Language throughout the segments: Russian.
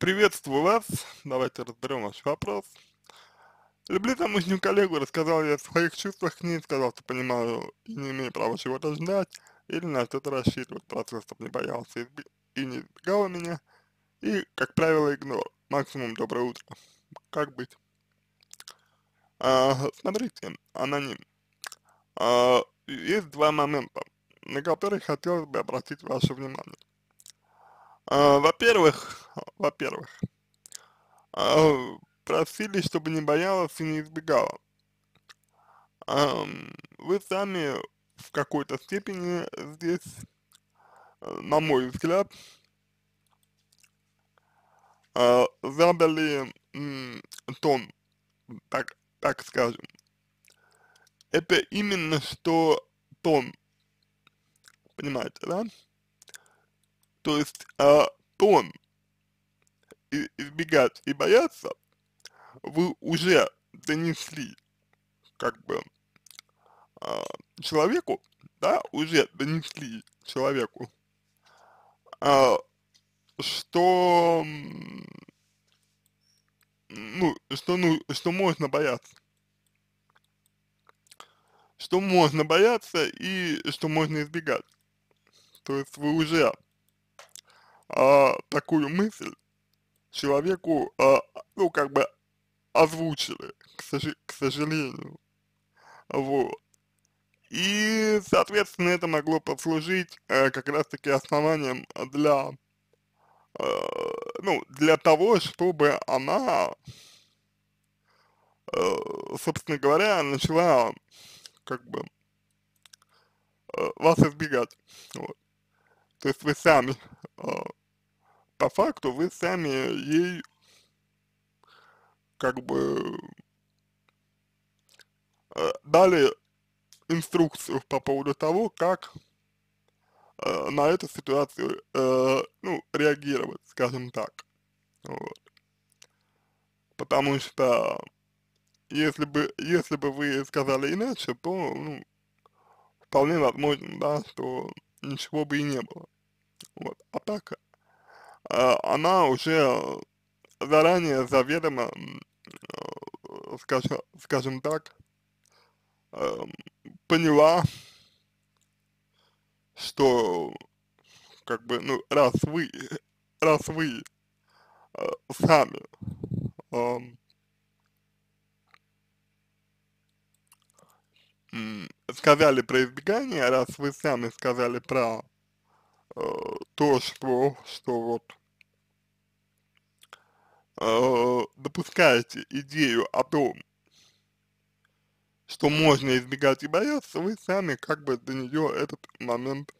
Приветствую вас. Давайте разберем ваш вопрос. Люблю тамошнюю коллегу, рассказал я о своих чувствах к ней, сказал, что понимаю и не имею права чего-то ждать или на что-то рассчитывать. Процесс не боялся и не избегала меня. И, как правило, игнор. Максимум доброе утро. Как быть? А, смотрите, аноним. А, есть два момента, на которые хотелось бы обратить ваше внимание. А, во-первых, во-первых, а, просили, чтобы не боялась и не избегала. Вы сами в какой-то степени здесь, э, на мой взгляд, а, задали тон, так, так скажем. Это именно что тон, понимаете, да? То есть э, а, тон избегать и бояться вы уже донесли как бы э, человеку, да, уже донесли человеку, э, что ну, что, ну, что можно бояться. Что можно бояться и что можно избегать. То есть вы уже а, такую мысль человеку, а, ну, как бы озвучили, к, к сожалению. Вот. И, соответственно, это могло послужить э, как раз-таки основанием для, э, ну, для того, чтобы она, э, собственно говоря, начала, как бы, э, вас избегать. Вот. То есть вы сами э, по факту вы сами ей как бы э, дали инструкцию по поводу того, как э, на эту ситуацию, э, ну, реагировать, скажем так. Вот. Потому что если бы, если бы вы сказали иначе, то, ну, вполне возможно, да, что ничего бы и не было. Вот. А так, Э, она уже заранее заведомо, э, скажем, скажем так, эм, поняла, что как бы, ну, раз вы, раз вы э, сами эм, сказали про избегание, раз вы сами сказали про Э, то, что, что вот э, допускаете идею о том, что можно избегать и бояться, вы сами как бы до нее этот момент,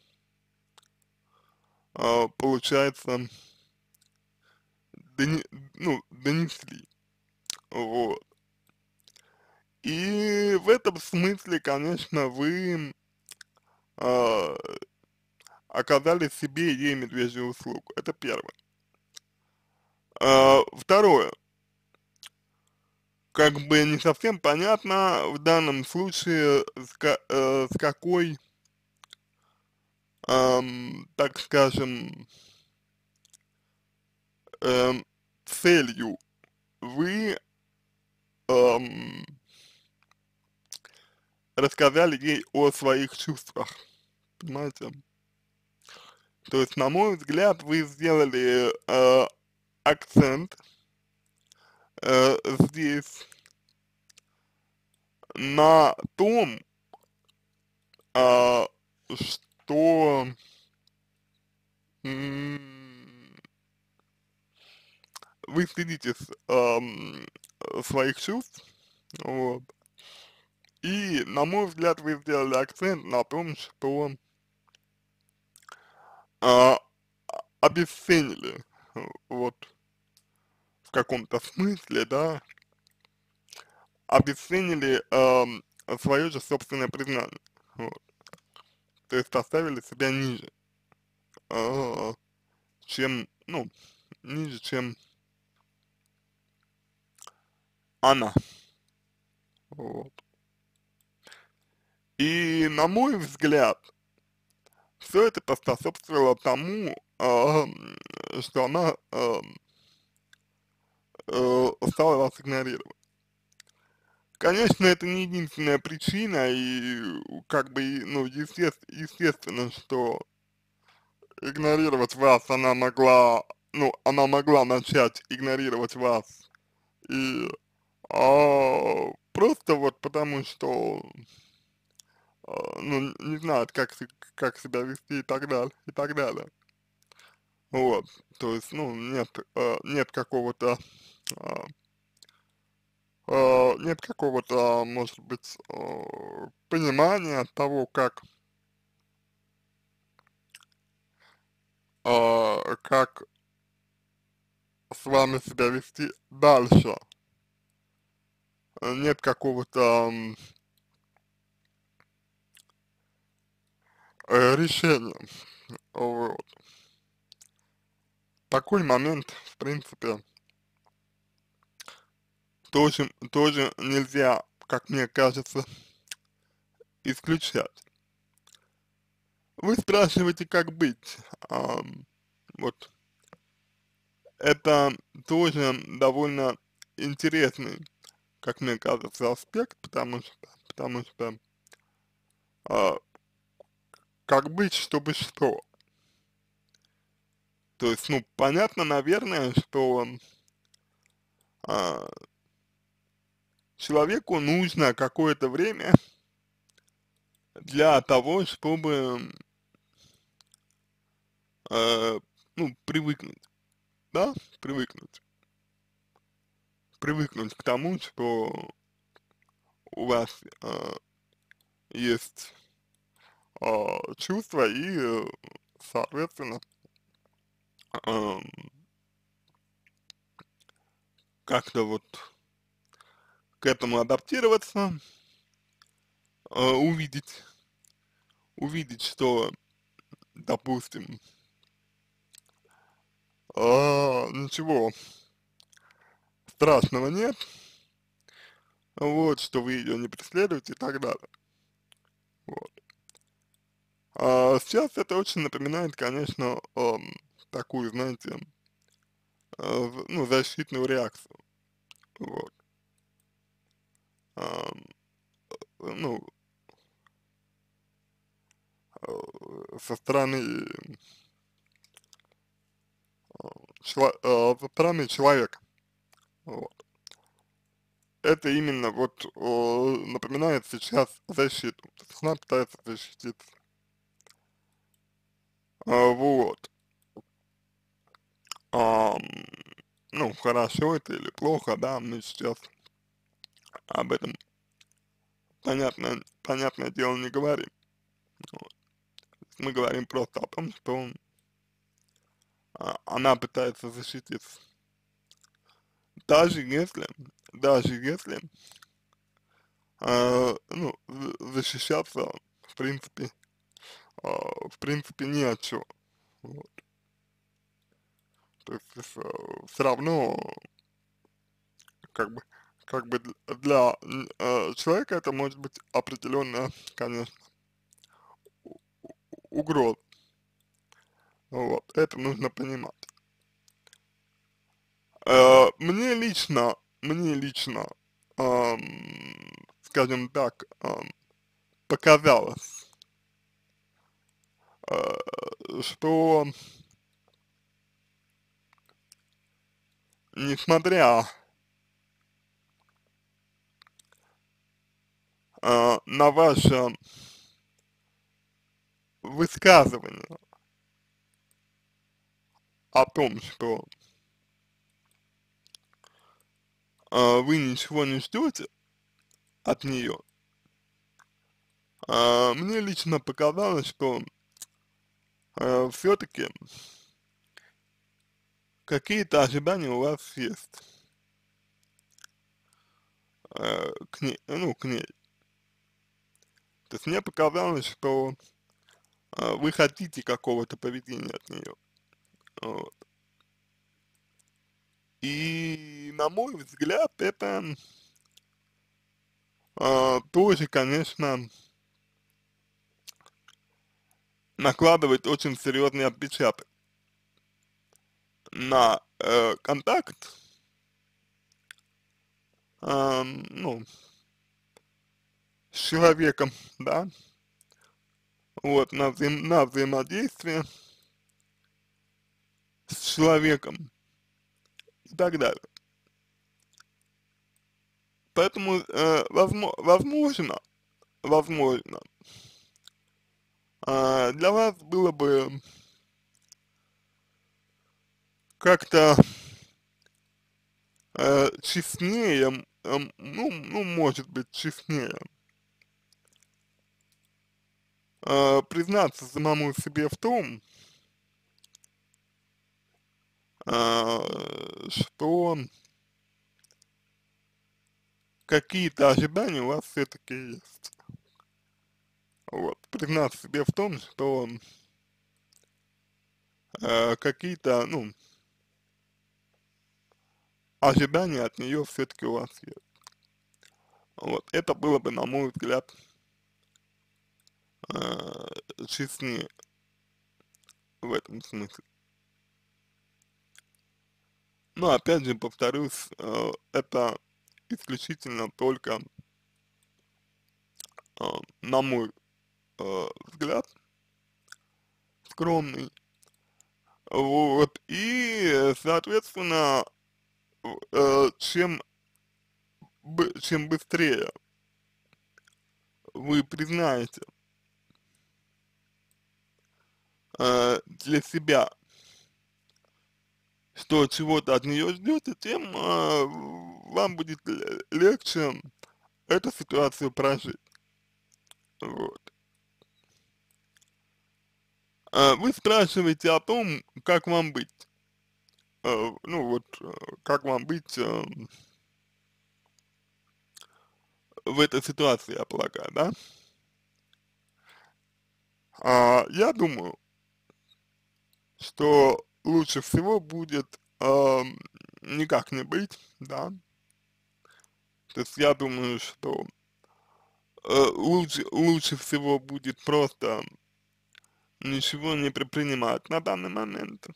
э, получается, дони, ну, донесли. Вот. И в этом смысле, конечно, вы оказали себе и ей медвежью услугу. Это первое. А, второе. Как бы не совсем понятно в данном случае, с, э, с какой, эм, так скажем, эм, целью вы эм, рассказали ей о своих чувствах. Понимаете? То есть, на мой взгляд, вы сделали э, акцент э, здесь на том, э, что э, вы стыдитесь э, эм, своих чувств, вот. И, на мой взгляд, вы сделали акцент на том, что а, обесценили, вот, в каком-то смысле, да, обесценили э, свое же собственное признание, вот. То есть поставили себя ниже, э, чем, ну, ниже, чем она. Вот. И на мой взгляд, все это поспособствовало тому, э, что она э, э, стала вас игнорировать. Конечно, это не единственная причина, и как бы, ну, естественно, естественно, что игнорировать вас она могла, ну, она могла начать игнорировать вас, и а, просто вот потому, что ну, не знают, как, как себя вести и так далее, и так далее. Вот, то есть, ну, нет, э, нет какого-то, э, э, нет какого-то, может быть, э, понимания того, как, э, как с вами себя вести дальше. Нет какого-то Э, решение Вот. Такой момент, в принципе, тоже, тоже нельзя, как мне кажется, исключать. Вы спрашиваете, как быть. А, вот. Это тоже довольно интересный, как мне кажется, аспект, потому что, потому что а, как быть, чтобы что. То есть, ну, понятно, наверное, что а, человеку нужно какое-то время для того, чтобы э, ну, привыкнуть, да, привыкнуть, привыкнуть к тому, что у вас э, есть а, чувства и, э, соответственно, как-то вот к этому адаптироваться, а, увидеть, увидеть, что, допустим, а, ничего страшного нет, вот, что вы ее не преследуете и так далее. Вот. А, сейчас это очень напоминает, конечно, такую, знаете, а, ну, защитную реакцию. Вот. Э, ну, э, со стороны а, со стороны человека. Вот. Это именно вот напоминает сейчас защиту. То она пытается защититься. А, вот. А, ну, хорошо это или плохо, да, мы сейчас об этом, понятно, понятное дело, не говорим. Вот. Мы говорим просто о том, что он, а, она пытается защититься. Даже если, даже если, а, ну, защищаться, в принципе, а, в принципе, ни о чем. Вот. То есть э, все равно, как бы, как бы для э, человека это может быть определенная, конечно, угроза. Вот, это нужно понимать. Э, мне лично, мне лично, эм, скажем так, эм, показалось, что несмотря э, на ваше высказывание о том, что э, вы ничего не ждете от нее, э, мне лично показалось, что э, все-таки какие-то ожидания у вас есть э, к ней, ну, к ней. То есть мне показалось, что э, вы хотите какого-то поведения от нее. Вот. И, на мой взгляд, это э, тоже, конечно, накладывает очень серьезный отпечаток на э, контакт, э, ну, с человеком, да, вот, на, взаим на взаимодействие с человеком и так далее. Поэтому э, возможно, возможно а, для вас было бы как-то э, честнее, э, ну, ну, может быть, честнее э, признаться самому себе в том, э, что какие-то ожидания у вас все-таки есть. Вот. Признаться себе в том, что э, какие-то, ну, ожидания от нее все-таки у вас есть. Вот, это было бы, на мой взгляд, э, честнее в этом смысле. Но, опять же, повторюсь, э, это исключительно только, э, на мой э, взгляд скромный. Вот, и, соответственно, э, чем, чем быстрее вы признаете э, для себя, что чего-то от нее ждете, тем э, вам будет легче эту ситуацию прожить. Вот. А, вы спрашиваете о том, как вам быть. А, ну вот, э, как вам быть э, в этой ситуации, я полагаю, да? А, я думаю, что лучше всего будет э, никак не быть, да. То есть я думаю, что э, лучше, лучше всего будет просто ничего не предпринимает на данный момент.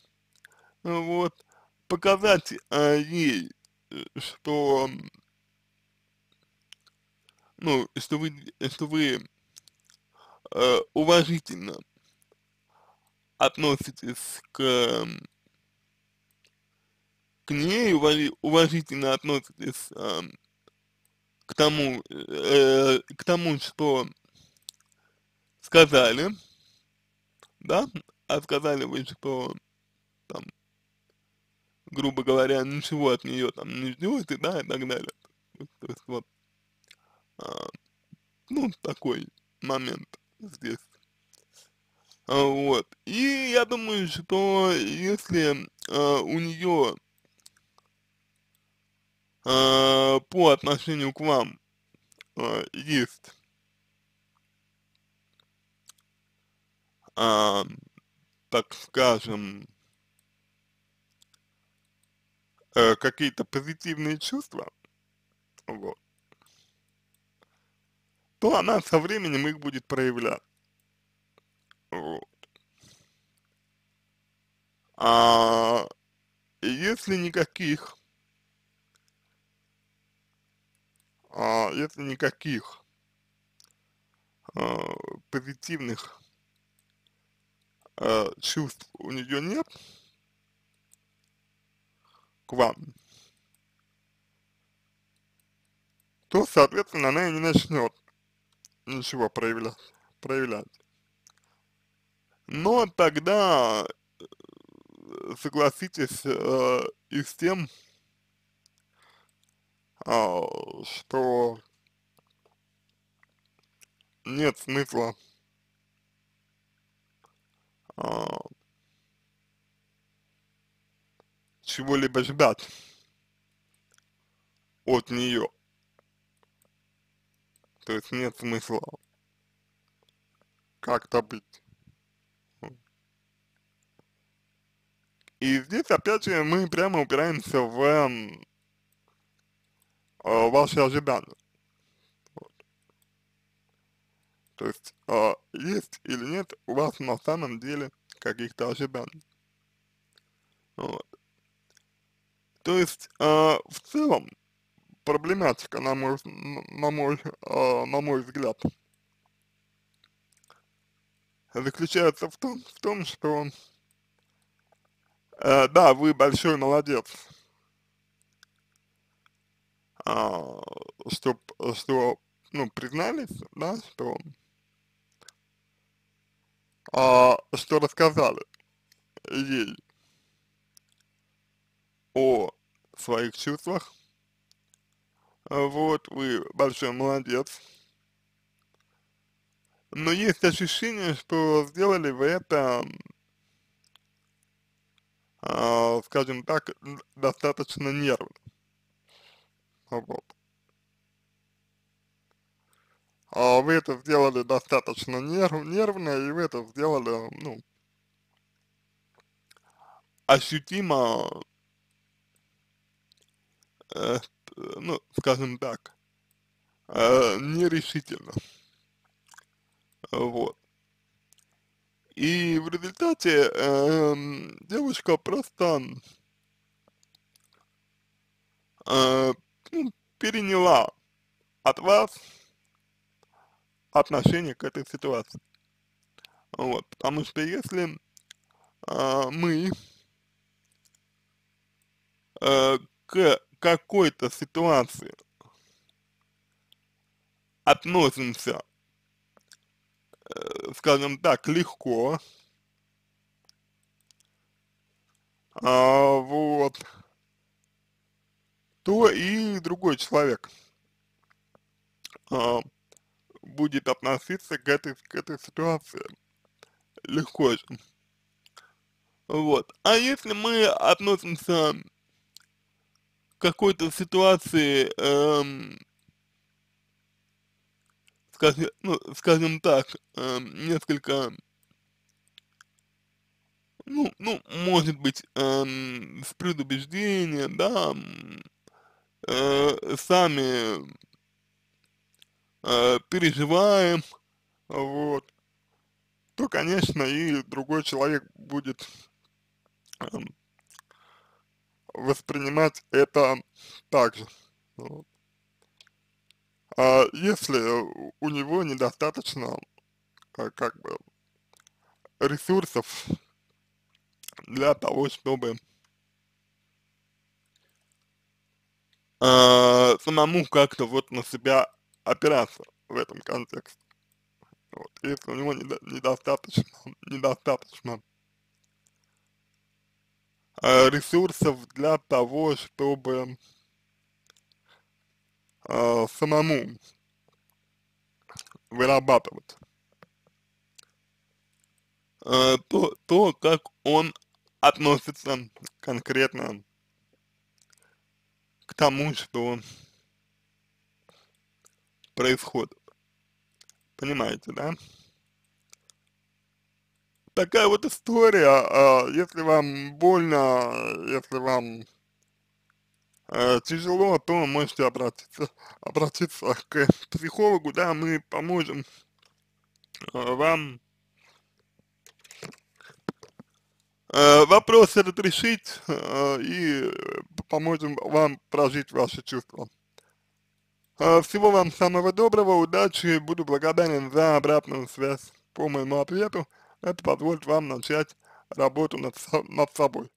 Вот, показать э, ей, э, что, ну, что вы, что вы э, уважительно относитесь к, к ней, уважительно относитесь э, к тому, э, э к тому, что сказали, да, а сказали вы, что там, грубо говоря, ничего от нее там не ждете, да, и так далее. То есть вот, а, ну, такой момент здесь. А, вот. И я думаю, что если а, у нее а, по отношению к вам а, есть а, так скажем, э, какие-то позитивные чувства, вот, то она со временем их будет проявлять. Вот. А если никаких, а если никаких а, позитивных э, чувств у нее нет к вам, то, соответственно, она и не начнет ничего проявлять. проявлять. Но тогда, э, согласитесь э, и с тем, э, что нет смысла а, чего-либо ждать от нее. То есть нет смысла как-то быть. И здесь, опять же, мы прямо упираемся в э, ваши ожидания. То есть, э, есть или нет у вас на самом деле каких-то ожиданий. Вот. То есть, э, в целом, проблематика, на мой, на мой, э, на мой взгляд, заключается в том, в том что э, да, вы большой молодец, э, что, что, ну, признались, да, что а, что рассказали ей о своих чувствах. Вот, вы большой молодец. Но есть ощущение, что сделали вы это, а, скажем так, достаточно нервно. Вот. А вы это сделали достаточно нерв, нервно, и вы это сделали, ну, ощутимо, э, ну, скажем так, э, нерешительно. Вот. И в результате э, эм, девушка просто э, ну, переняла от вас отношение к этой ситуации. Вот, потому что если э, мы э, к какой-то ситуации относимся, э, скажем так, легко, а, вот, то и другой человек а, будет относиться к этой, к этой ситуации. Легко же. Вот. А если мы относимся к какой-то ситуации, эм, скажем, ну, скажем так, эм, несколько, ну, ну, может быть, эм, с предубеждением, да, э, сами Э, переживаем, вот, то, конечно, и другой человек будет эм, воспринимать это также. Вот. А если у него недостаточно, э, как бы, ресурсов для того, чтобы э, самому как-то вот на себя опираться в этом контексте. Вот. Если у него недостаточно, недостаточно а, ресурсов для того, чтобы а, самому вырабатывать а, то, то, как он относится конкретно к тому, что происходит. Понимаете, да? Такая вот история, а, если вам больно, если вам э, тяжело, то можете обратиться, обратиться к психологу, да, мы поможем э, вам э, вопрос этот решить и поможем вам прожить ваши чувства. А, всего вам самого доброго, удачи, буду благодарен за обратную связь по моему ответу. Это позволит вам начать работу над, над собой.